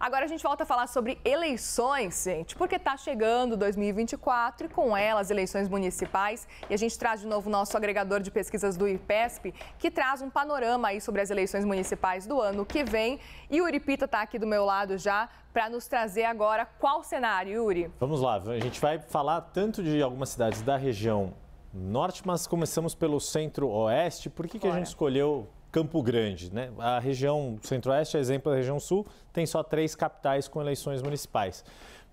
Agora a gente volta a falar sobre eleições, gente, porque está chegando 2024 e com elas eleições municipais. E a gente traz de novo o nosso agregador de pesquisas do IPESP, que traz um panorama aí sobre as eleições municipais do ano que vem. E o Uripita está aqui do meu lado já para nos trazer agora qual cenário, Yuri. Vamos lá, a gente vai falar tanto de algumas cidades da região norte, mas começamos pelo centro-oeste. Por que, que a gente escolheu Campo Grande. Né? A região centro-oeste, é exemplo da região sul, tem só três capitais com eleições municipais.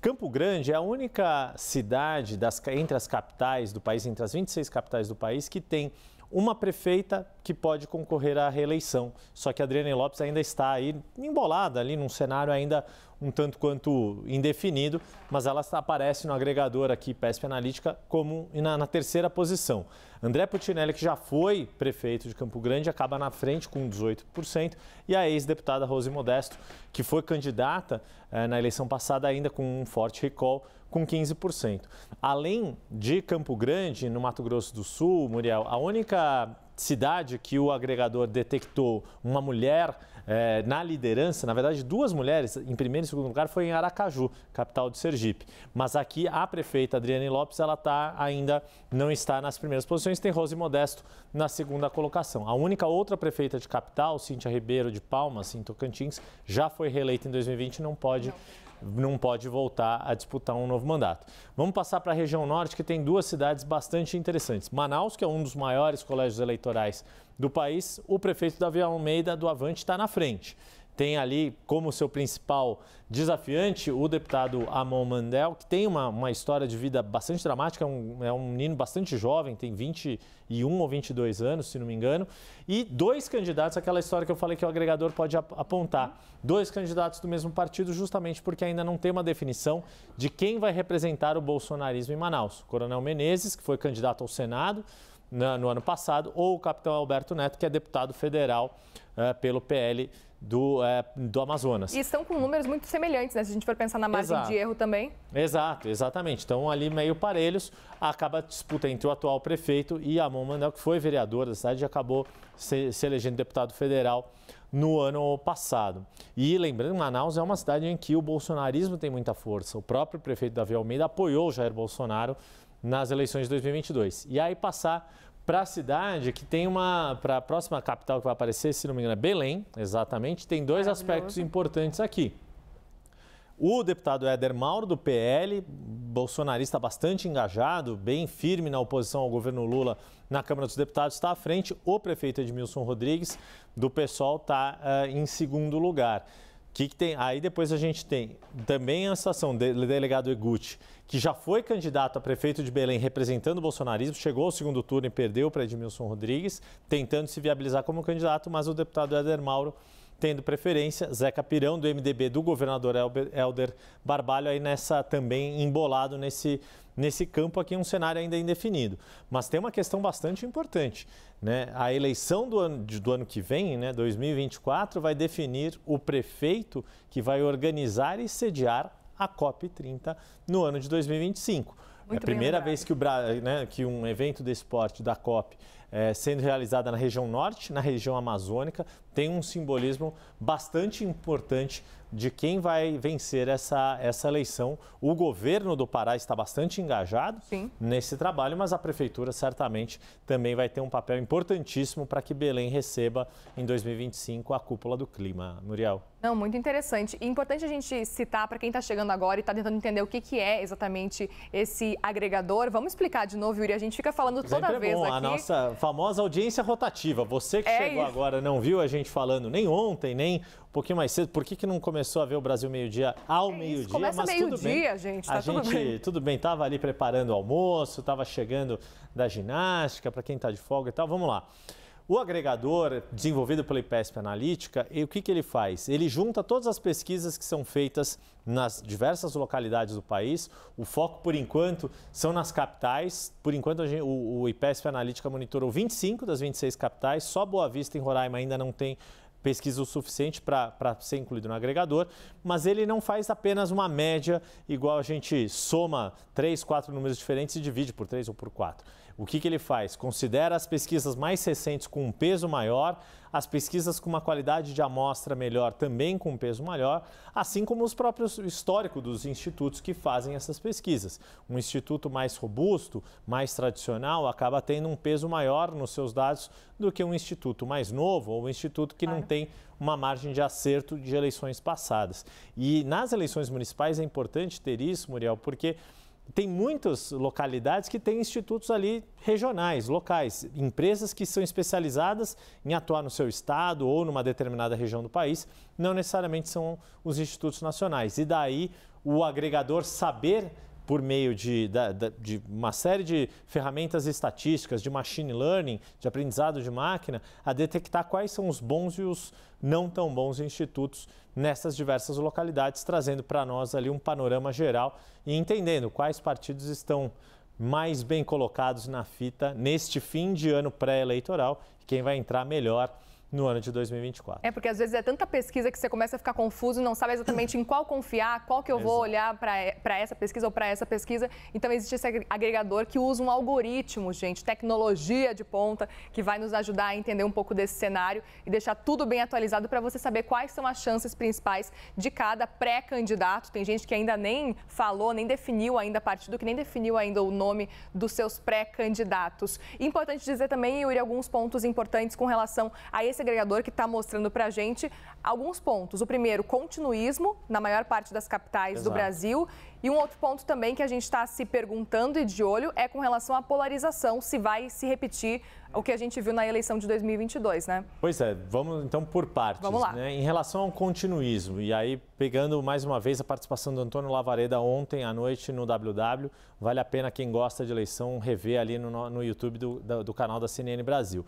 Campo Grande é a única cidade das, entre as capitais do país, entre as 26 capitais do país, que tem uma prefeita que pode concorrer à reeleição. Só que a Adriane Lopes ainda está aí embolada ali num cenário ainda um tanto quanto indefinido, mas ela aparece no agregador aqui, PESP Analítica, como na, na terceira posição. André Putinelli, que já foi prefeito de Campo Grande, acaba na frente com 18%, e a ex-deputada Rose Modesto, que foi candidata eh, na eleição passada ainda com um forte recall, com 15%. Além de Campo Grande, no Mato Grosso do Sul, Muriel, a única cidade que o agregador detectou uma mulher é, na liderança, na verdade, duas mulheres em primeiro e segundo lugar foi em Aracaju, capital de Sergipe. Mas aqui a prefeita Adriane Lopes, ela tá ainda não está nas primeiras posições, tem Rose Modesto na segunda colocação. A única outra prefeita de capital, Cíntia Ribeiro de Palmas, em Tocantins, já foi reeleita em 2020 e não pode não não pode voltar a disputar um novo mandato. Vamos passar para a região norte, que tem duas cidades bastante interessantes. Manaus, que é um dos maiores colégios eleitorais do país, o prefeito Davi Almeida do Avante está na frente tem ali como seu principal desafiante o deputado Amon Mandel, que tem uma, uma história de vida bastante dramática, é um, é um menino bastante jovem, tem 21 ou 22 anos, se não me engano, e dois candidatos, aquela história que eu falei que o agregador pode apontar, dois candidatos do mesmo partido, justamente porque ainda não tem uma definição de quem vai representar o bolsonarismo em Manaus. Coronel Menezes, que foi candidato ao Senado, na, no ano passado, ou o capitão Alberto Neto, que é deputado federal é, pelo PL do, é, do Amazonas. E estão com números muito semelhantes, né? Se a gente for pensar na margem Exato. de erro também. Exato, exatamente. Estão ali meio parelhos. Acaba a disputa entre o atual prefeito e a Mão Mandel, que foi vereadora da cidade e acabou se, se elegendo deputado federal no ano passado. E lembrando, Manaus é uma cidade em que o bolsonarismo tem muita força. O próprio prefeito Davi Almeida apoiou Jair Bolsonaro nas eleições de 2022. E aí passar para a cidade que tem uma. para a próxima capital que vai aparecer, se não me engano, é Belém, exatamente, tem dois aspectos importantes aqui. O deputado Éder Mauro, do PL, bolsonarista bastante engajado, bem firme na oposição ao governo Lula na Câmara dos Deputados, está à frente. O prefeito Edmilson Rodrigues, do PSOL, está uh, eh, em segundo lugar. Que, que tem? Aí depois a gente tem também a situação do delegado Eguchi, que já foi candidato a prefeito de Belém representando o bolsonarismo, chegou ao segundo turno e perdeu para Edmilson Rodrigues, tentando se viabilizar como candidato, mas o deputado Éder Mauro tendo preferência Zeca Pirão, do MDB, do governador Helder Barbalho, aí nessa também embolado nesse, nesse campo aqui, um cenário ainda indefinido. Mas tem uma questão bastante importante. Né? A eleição do ano, do ano que vem, né, 2024, vai definir o prefeito que vai organizar e sediar a COP30 no ano de 2025. Muito é a primeira vez que, o, né, que um evento desse porte da COP é, sendo realizada na região norte, na região amazônica, tem um simbolismo bastante importante de quem vai vencer essa, essa eleição. O governo do Pará está bastante engajado Sim. nesse trabalho, mas a prefeitura certamente também vai ter um papel importantíssimo para que Belém receba em 2025 a cúpula do clima. Muriel. Não, muito interessante. E importante a gente citar para quem está chegando agora e está tentando entender o que, que é exatamente esse agregador. Vamos explicar de novo, Yuri. A gente fica falando toda Sempre é vez é bom, aqui. A nossa famosa audiência rotativa. Você que é chegou isso. agora não viu a gente falando nem ontem, nem um pouquinho mais cedo. Por que, que não começou? começou a ver o Brasil meio-dia ao é meio-dia. Começa meio-dia, gente. Tá a tudo gente, bem. tudo bem, estava ali preparando o almoço, estava chegando da ginástica, para quem está de folga e tal. Vamos lá. O agregador, desenvolvido pela IPESP Analítica, e o que, que ele faz? Ele junta todas as pesquisas que são feitas nas diversas localidades do país. O foco, por enquanto, são nas capitais. Por enquanto, gente, o, o IPESP Analítica monitorou 25 das 26 capitais. Só Boa Vista, em Roraima, ainda não tem pesquisa o suficiente para ser incluído no agregador, mas ele não faz apenas uma média igual a gente soma três, quatro números diferentes e divide por três ou por quatro. O que, que ele faz? Considera as pesquisas mais recentes com um peso maior, as pesquisas com uma qualidade de amostra melhor também com um peso maior, assim como os próprios histórico dos institutos que fazem essas pesquisas. Um instituto mais robusto, mais tradicional, acaba tendo um peso maior nos seus dados do que um instituto mais novo ou um instituto que não tem uma margem de acerto de eleições passadas. E nas eleições municipais é importante ter isso, Muriel, porque tem muitas localidades que têm institutos ali regionais, locais, empresas que são especializadas em atuar no seu estado ou numa determinada região do país, não necessariamente são os institutos nacionais. E daí o agregador saber por meio de, de, uma série de ferramentas estatísticas, de machine learning, de aprendizado de máquina, a detectar quais são os bons e os não tão bons institutos nessas diversas localidades, trazendo para nós ali um panorama geral e entendendo quais partidos estão mais bem colocados na fita neste fim de ano pré-eleitoral e quem vai entrar melhor no ano de 2024. É porque às vezes é tanta pesquisa que você começa a ficar confuso, não sabe exatamente em qual confiar, qual que eu Exato. vou olhar para essa pesquisa ou para essa pesquisa. Então existe esse agregador que usa um algoritmo, gente, tecnologia de ponta, que vai nos ajudar a entender um pouco desse cenário e deixar tudo bem atualizado para você saber quais são as chances principais de cada pré-candidato. Tem gente que ainda nem falou, nem definiu ainda partido, que nem definiu ainda o nome dos seus pré-candidatos. Importante dizer também, Yuri, alguns pontos importantes com relação a esse segregador que está mostrando para a gente alguns pontos. O primeiro, continuismo na maior parte das capitais Exato. do Brasil. E um outro ponto também que a gente está se perguntando e de olho é com relação à polarização, se vai se repetir o que a gente viu na eleição de 2022, né? Pois é, vamos então por partes. Vamos lá. Né? Em relação ao continuismo, e aí pegando mais uma vez a participação do Antônio Lavareda ontem à noite no WW, vale a pena quem gosta de eleição rever ali no, no YouTube do, do, do canal da CNN Brasil.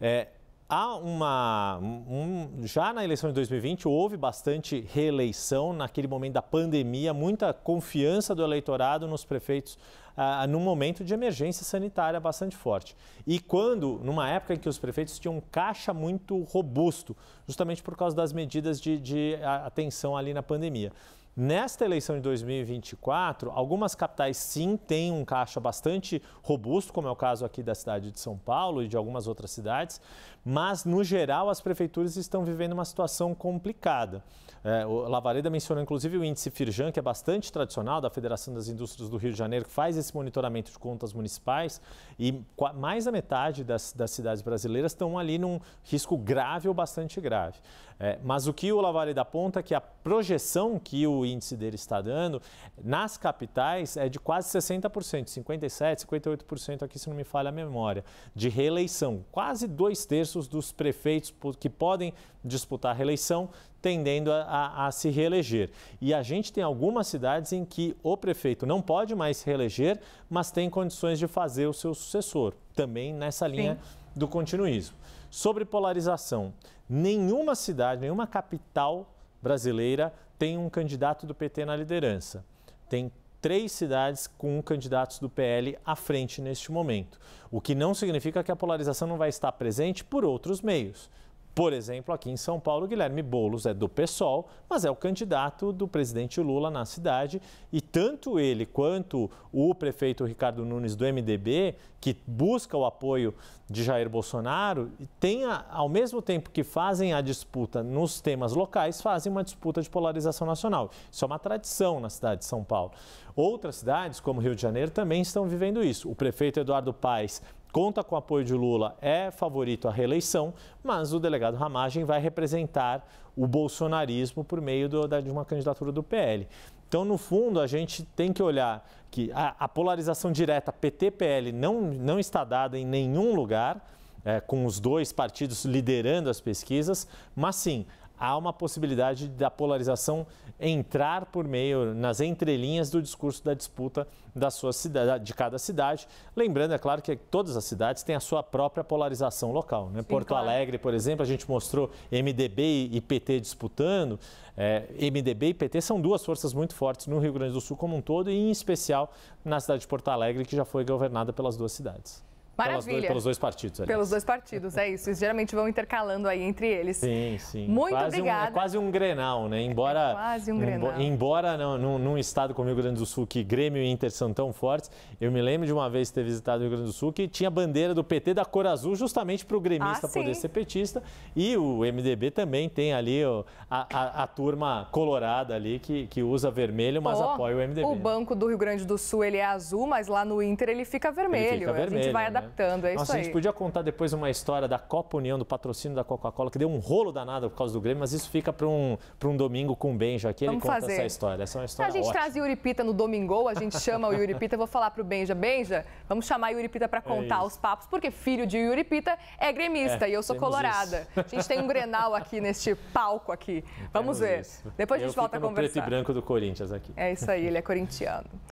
É, Há uma. Um, já na eleição de 2020 houve bastante reeleição naquele momento da pandemia, muita confiança do eleitorado nos prefeitos ah, ah, num momento de emergência sanitária bastante forte. E quando, numa época em que os prefeitos tinham um caixa muito robusto, justamente por causa das medidas de, de atenção ali na pandemia. Nesta eleição de 2024, algumas capitais sim têm um caixa bastante robusto, como é o caso aqui da cidade de São Paulo e de algumas outras cidades, mas no geral as prefeituras estão vivendo uma situação complicada. É, o Lavareda mencionou inclusive o índice Firjan, que é bastante tradicional da Federação das Indústrias do Rio de Janeiro, que faz esse monitoramento de contas municipais e mais da metade das, das cidades brasileiras estão ali num risco grave ou bastante grave. É, mas o que o Lavareda aponta é que a projeção que o o índice dele está dando, nas capitais é de quase 60%, 57%, 58% aqui, se não me falha a memória, de reeleição. Quase dois terços dos prefeitos que podem disputar reeleição tendendo a, a, a, se reeleger. E a gente tem algumas cidades em que o prefeito não pode mais se reeleger, mas tem condições de fazer o seu sucessor, também nessa linha Sim. do continuismo. Sobre polarização, nenhuma cidade, nenhuma capital brasileira tem um candidato do PT na liderança. Tem três cidades com candidatos do PL à frente neste momento. O que não significa que a polarização não vai estar presente por outros meios. Por exemplo, aqui em São Paulo, Guilherme Boulos é do PSOL, mas é o candidato do presidente Lula na cidade. E tanto ele quanto o prefeito Ricardo Nunes do MDB, que busca o apoio de Jair Bolsonaro, tem, ao mesmo tempo que fazem a disputa nos temas locais, fazem uma disputa de polarização nacional. Isso é uma tradição na cidade de São Paulo. Outras cidades, como Rio de Janeiro, também estão vivendo isso. O prefeito Eduardo Paes conta com o apoio de Lula, é favorito à reeleição, mas o delegado Ramagem vai representar o bolsonarismo por meio do, da, de uma candidatura do PL. Então, no fundo, a gente tem que olhar que a, a polarização direta PT-PL não, não está dada em nenhum lugar, é, com os dois partidos liderando as pesquisas, mas sim há uma possibilidade da polarização entrar por meio nas entrelinhas do discurso da disputa da sua cidade, de cada cidade. Lembrando, é claro, que todas as cidades têm a sua própria polarização local. Né? Sim, Porto claro. Alegre, por exemplo, a gente mostrou MDB e PT disputando. É, MDB e PT são duas forças muito fortes no Rio Grande do Sul como um todo e, em especial, na cidade de Porto Alegre, que já foi governada pelas duas cidades. Maravilha. pelos dois partidos. Aliás. Pelos dois partidos, é isso. Eles geralmente vão intercalando aí entre eles. Sim, sim. Muito quase obrigada. Um, é quase um grenal, né? Embora, é quase um grenal. Embora num, num estado como o Rio Grande do Sul, que Grêmio e Inter são tão fortes, eu me lembro de uma vez ter visitado o Rio Grande do Sul que tinha bandeira do PT da cor azul justamente para o gremista ah, poder ser petista. E o MDB também tem ali a, a, a, turma colorada ali que, que usa vermelho, mas oh, apoia o MDB. O né? Banco do Rio Grande do Sul ele é azul, mas lá no Inter ele fica vermelho. Ele fica vermelho a gente vai né? adaptando, é Nossa, isso aí. A gente podia contar depois uma história da Copa União, do patrocínio da Coca-Cola, que deu um rolo danado por causa do Grêmio, mas isso fica para um, um domingo com o Benja aqui, Vamos ele conta fazer. essa história. Essa é uma história então, A gente ótima. traz Yuri Pita no Domingo, a gente chama o Yuri Pita, vou falar para o Benja, Benja, vamos chamar Yuri Pita para é contar é os papos, porque filho de Yuri Pita é gremista é, e eu sou colorada. Isso. A gente tem um Grenal aqui neste palco aqui. Vamos temos ver. Isso. Depois a gente volta a conversar. preto e branco do Corinthians aqui. É isso aí, ele é corintiano.